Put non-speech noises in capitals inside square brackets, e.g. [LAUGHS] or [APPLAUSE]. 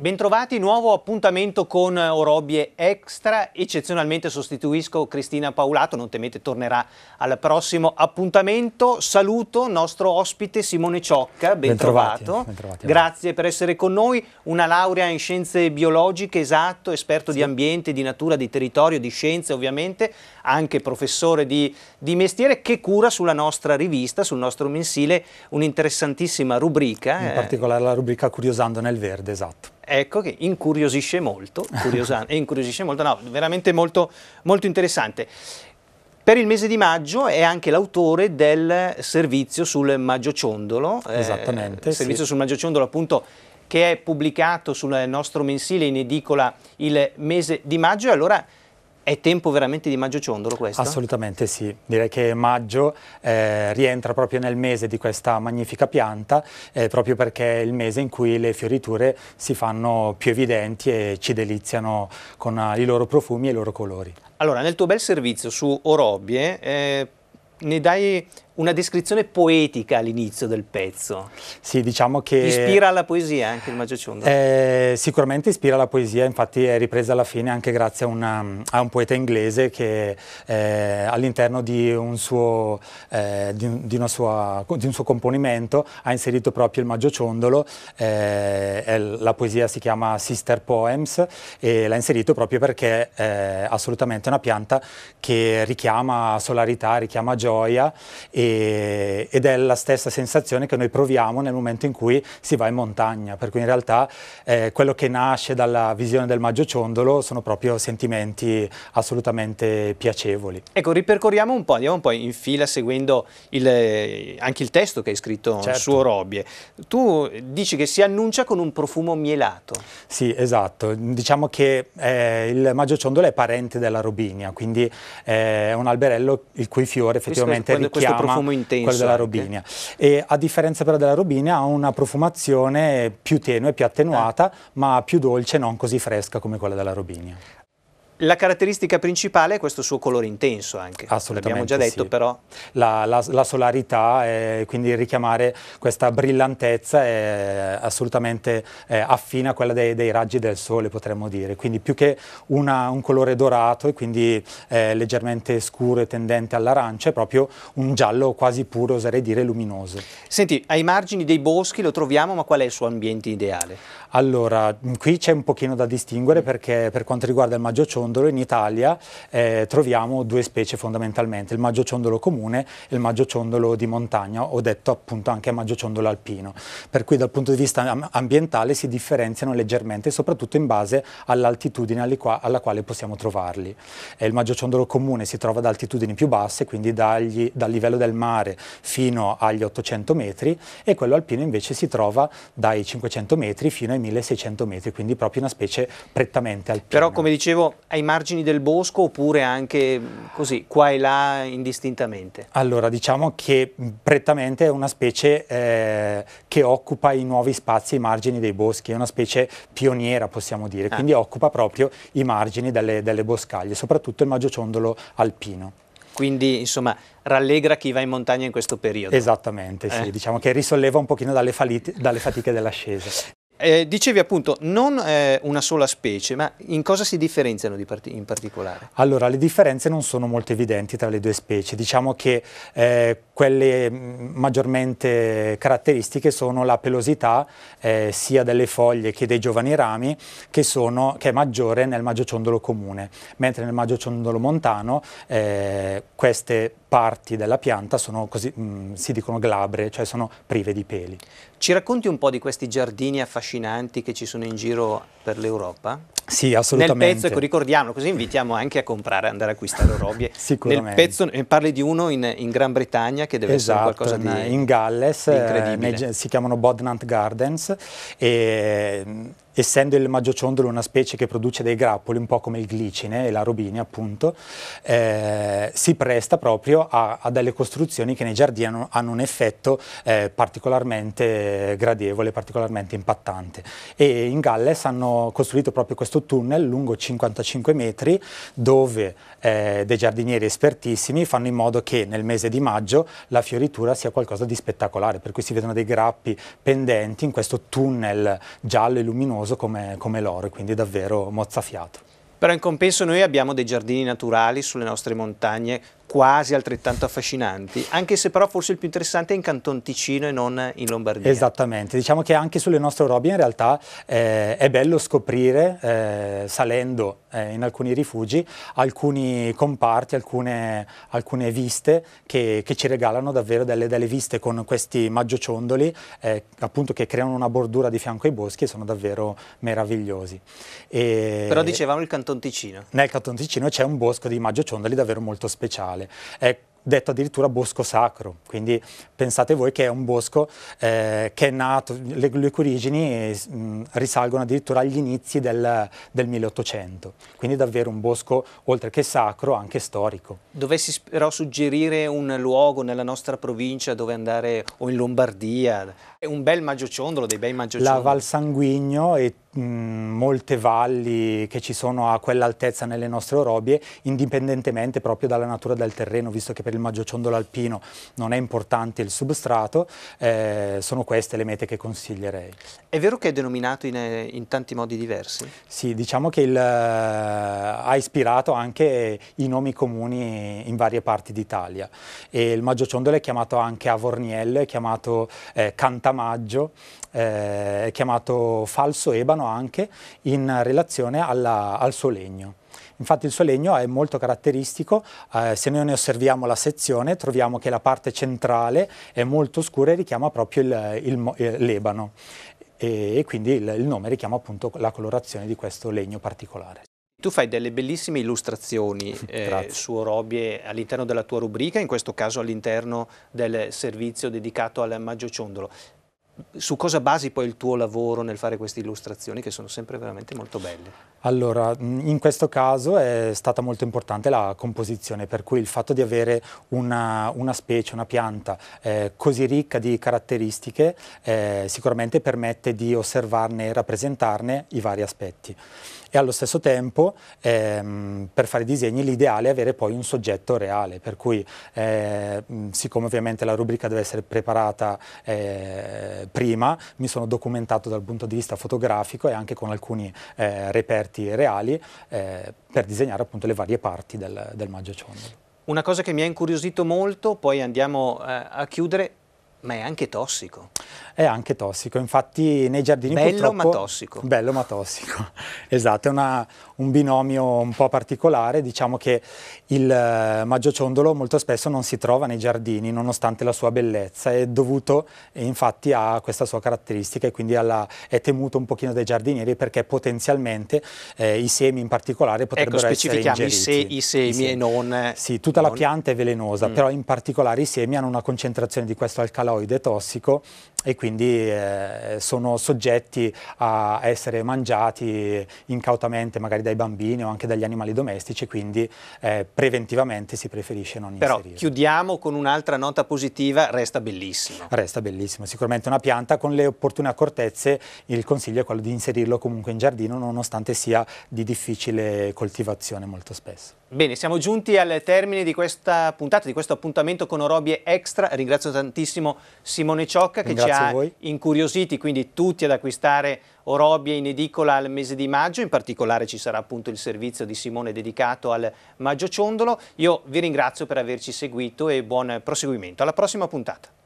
Bentrovati, nuovo appuntamento con eh, Orobie Extra, eccezionalmente sostituisco Cristina Paolato, non temete tornerà al prossimo appuntamento. Saluto il nostro ospite Simone Ciocca, bentrovato. Bentrovati, Grazie per essere con noi, una laurea in scienze biologiche, esatto, esperto sì. di ambiente, di natura, di territorio, di scienze ovviamente, anche professore di, di mestiere che cura sulla nostra rivista, sul nostro mensile, un'interessantissima rubrica. In eh. particolare la rubrica Curiosando nel Verde, esatto. Ecco che incuriosisce molto, [LAUGHS] e eh, incuriosisce molto, no, veramente molto, molto interessante. Per il mese di maggio è anche l'autore del servizio sul Maggio Ciondolo. Eh, Esattamente. Eh, servizio sì. sul Ciondolo, appunto che è pubblicato sul nostro mensile in edicola il mese di maggio e allora è tempo veramente di maggio ciondolo questo? Assolutamente sì, direi che maggio eh, rientra proprio nel mese di questa magnifica pianta, eh, proprio perché è il mese in cui le fioriture si fanno più evidenti e ci deliziano con eh, i loro profumi e i loro colori. Allora, nel tuo bel servizio su Orobie, eh, ne dai una descrizione poetica all'inizio del pezzo. Sì, diciamo che... Ispira alla poesia eh, anche il Maggio Ciundo. Eh, sicuramente ispira alla poesia, infatti è ripresa alla fine anche grazie a, una, a un poeta inglese che eh, all'interno di, un suo, eh, di, di, sua, di, un suo componimento ha inserito proprio il Maggio Ciondolo, eh, la poesia si chiama Sister Poems e l'ha inserito proprio perché eh, è assolutamente una pianta che richiama solarità, richiama gioia e ed è la stessa sensazione che noi proviamo nel momento in cui si va in montagna, per cui in realtà eh, quello che nasce dalla visione del Maggio Ciondolo sono proprio sentimenti assolutamente piacevoli. Ecco, ripercorriamo un po', andiamo un po' in fila seguendo il, anche il testo che hai scritto certo. su Orobie. Tu dici che si annuncia con un profumo mielato. Sì, esatto. Diciamo che eh, il Maggio Ciondolo è parente della Robinia, quindi eh, è un alberello il cui fiore effettivamente questo, richiama profumo intenso quella della robinia. E a differenza però della robinia ha una profumazione più tenue, più attenuata, eh. ma più dolce, non così fresca come quella della robinia. La caratteristica principale è questo suo colore intenso anche, l'abbiamo già detto sì. però. La, la, la solarità, eh, quindi richiamare questa brillantezza è assolutamente eh, affine a quella dei, dei, raggi del sole potremmo dire, quindi più che una, un colore dorato e quindi eh, leggermente scuro e tendente all'arancia è proprio un giallo quasi puro, oserei dire luminoso. Senti, ai margini dei boschi lo troviamo ma qual è il suo ambiente ideale? Allora, qui c'è un pochino da distinguere mm. perché per quanto riguarda il maggio Maggioccione maggiociondolo in Italia eh, troviamo due specie fondamentalmente, il maggiociondolo comune e il maggiociondolo di montagna, o detto appunto anche maggiociondolo alpino, per cui dal punto di vista ambientale si differenziano leggermente, soprattutto in base all'altitudine alla quale possiamo trovarli. Eh, il maggiociondolo comune si trova ad altitudini più basse, quindi dagli, dal livello del mare fino agli 800 metri, e quello alpino invece si trova dai 500 metri fino ai 1600 metri, quindi proprio una specie prettamente alpina. Però come dicevo, hai ai margini del bosco oppure anche così qua e là indistintamente? Allora diciamo che prettamente è una specie eh, che occupa i nuovi spazi ai margini dei boschi, è una specie pioniera possiamo dire, ah. quindi occupa proprio i margini delle, delle boscaglie, soprattutto il maggiociondolo alpino. Quindi insomma rallegra chi va in montagna in questo periodo. Esattamente, sì, eh. diciamo che risolleva un pochino dalle, falite, dalle fatiche dell'ascesa. Eh, dicevi appunto non eh, una sola specie, ma in cosa si differenziano di parti in particolare? Allora, le differenze non sono molto evidenti tra le due specie, diciamo che eh, quelle mm, maggiormente caratteristiche sono la pelosità eh, sia delle foglie che dei giovani rami, che, sono, che è maggiore nel maggiociondolo comune, mentre nel maggiociondolo montano eh, queste parti della pianta sono così, mh, mm, si dicono glabre, cioè sono prive di peli. Ci racconti un po' di questi giardini affascinanti? affascinanti che ci sono in giro per l'Europa? Sì, assolutamente. Nel pezzo, ecco, ricordiamo, così invitiamo anche a comprare, andare a acquistare [LAUGHS] robe. Sicuramente. Nel pezzo parli di uno in, in Gran Bretagna che deve esatto, essere qualcosa di in Galles, di eh, incredibile. Eh, si chiamano Bodnant Gardens e essendo il maggiociondolo una specie che produce dei grappoli, un po' come il glicine e la robina appunto, eh, si presta proprio a, a, delle costruzioni che nei giardini hanno, hanno un effetto eh, particolarmente gradevole, particolarmente impattante. E in Galles hanno costruito proprio questo tunnel lungo 55 metri dove eh, dei giardinieri espertissimi fanno in modo che nel mese di maggio la fioritura sia qualcosa di spettacolare, per cui si vedono dei grappi pendenti in questo tunnel giallo e luminoso famoso come, come l'oro, quindi davvero mozzafiato. Però in compenso noi abbiamo dei giardini naturali sulle nostre montagne quasi altrettanto affascinanti, anche se però forse il più interessante è in Canton Ticino e non in Lombardia. Esattamente, diciamo che anche sulle nostre robe in realtà eh, è bello scoprire eh, salendo eh, in alcuni rifugi alcuni comparti, alcune, alcune viste che, che, ci regalano davvero delle, delle viste con questi maggiociondoli eh, appunto che creano una bordura di fianco ai boschi e sono davvero meravigliosi. E Però dicevamo il Canton Ticino. Nel Canton Ticino c'è un bosco di maggiociondoli davvero molto speciale. Eh, detto addirittura bosco sacro, quindi pensate voi che è un bosco eh, che è nato, le, le cui origini mh, risalgono addirittura agli inizi del, del 1800, quindi davvero un bosco oltre che sacro anche storico. Dovessi però suggerire un luogo nella nostra provincia dove andare o in Lombardia, è un bel maggiociondolo, dei bei maggiociondoli. La Val Sanguigno e molte valli che ci sono a quell'altezza nelle nostre orobie, indipendentemente proprio dalla natura del terreno, visto che per il maggiociondolo alpino non è importante il substrato, eh, sono queste le mete che consiglierei. È vero che è denominato in, eh, in tanti modi diversi? Sì, diciamo che il, eh, ha ispirato anche i nomi comuni in varie parti d'Italia e il maggiociondolo è chiamato anche Avorniello, è chiamato eh, Cantamaggio, eh, è chiamato Falso Ebano, usano anche in relazione alla, al suo legno. Infatti il suo legno è molto caratteristico, eh, se noi ne osserviamo la sezione troviamo che la parte centrale è molto scura e richiama proprio eh, l'ebano e, e, quindi il, il nome richiama appunto la colorazione di questo legno particolare. Tu fai delle bellissime illustrazioni [LAUGHS] eh, su Orobie all'interno della tua rubrica, in questo caso all'interno del servizio dedicato al Maggio Ciondolo su cosa basi poi il tuo lavoro nel fare queste illustrazioni che sono sempre veramente molto belle? Allora, in questo caso è stata molto importante la composizione, per cui il fatto di avere una, una specie, una pianta eh, così ricca di caratteristiche eh, sicuramente permette di osservarne e rappresentarne i vari aspetti. E allo stesso tempo, ehm, per fare disegni, l'ideale è avere poi un soggetto reale, per cui eh, siccome ovviamente la rubrica deve essere preparata eh, prima, mi sono documentato dal punto di vista fotografico e anche con alcuni eh, reperti esperti reali eh, per disegnare appunto le varie parti del, del Maggio Ciondolo. Una cosa che mi ha incuriosito molto, poi andiamo eh, a chiudere, ma è anche tossico è anche tossico. Infatti nei giardini bello ma tossico. Bello ma tossico, [LAUGHS] esatto, è una, un binomio un po' particolare, diciamo che il eh, maggiociondolo molto spesso non si trova nei giardini nonostante la sua bellezza, è dovuto infatti a questa sua caratteristica e quindi alla, è temuto un pochino dai giardinieri perché potenzialmente eh, i semi in particolare ecco, potrebbero ecco, essere ingeriti. Ecco, specifichiamo i, semi e non... Eh, sì, tutta non... la pianta è velenosa, mm. però in particolare i semi hanno una concentrazione di questo alcaloide tossico e quindi eh, sono soggetti a essere mangiati incautamente magari dai bambini o anche dagli animali domestici, quindi eh, preventivamente si preferisce non inserirli. Però chiudiamo con un'altra nota positiva, resta bellissimo. Resta bellissimo, sicuramente una pianta con le opportune accortezze, il consiglio è quello di inserirlo comunque in giardino nonostante sia di difficile coltivazione molto spesso. Bene, siamo giunti al termine di questa puntata, di questo appuntamento con Orobie Extra, ringrazio tantissimo Simone Ciocca che ci ci ha incuriositi, quindi tutti ad acquistare Orobie in edicola al mese di maggio, in particolare ci sarà appunto il servizio di Simone dedicato al Maggio Ciondolo. Io vi ringrazio per averci seguito e buon proseguimento. Alla prossima puntata.